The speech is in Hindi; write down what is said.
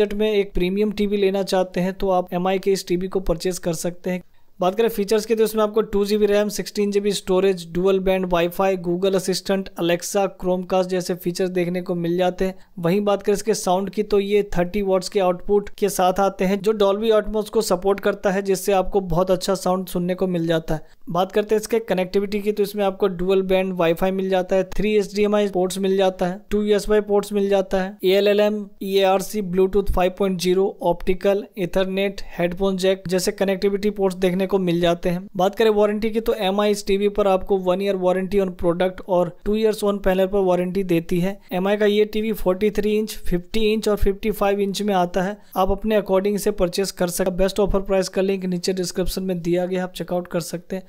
बजट में एक प्रीमियम टीवी लेना चाहते हैं तो आप एम के इस टीवी को परचेज कर सकते हैं बात करें फीचर्स की तो इसमें आपको two G B RAM sixteen G B storage dual band WiFi Google assistant Alexa Chromecast जैसे फीचर्स देखने को मिल जाते हैं वहीं बात करें इसके साउंड की तो ये थर्टी वॉट्स के आउटपुट के साथ आते हैं जो डॉल्बी ऑटमोस को सपोर्ट करता है जिससे आपको बहुत अच्छा साउंड सुनने को मिल जाता है बात करते हैं इसके कनेक्टिविटी की तो इसमें आपको डुअल बैंड वाईफाई मिल जाता है three H D M I ports मिल जाता है टू एस वाई पोर्ट्स मिल जाता है A L L M E R C Bluetooth five point zero optical ethernet headphone jack जैसे कनेक्टिविटी पोर्ट्स देखने को मिल जाते हैं बात करें वारंटी की तो एम आई इस टीवी पर आपको one year warranty on product और टू ईयर्स ऑन पैनल पर वारंटी देती है एम आई का ये टीवी 43 इंच 50 इंच और 55 इंच में आता है आप अपने अकॉर्डिंग से परचेस कर सकते बेस्ट ऑफर प्राइस का लिंक नीचे डिस्क्रिप्शन में दिया गया आप चेकआउट कर सकते हैं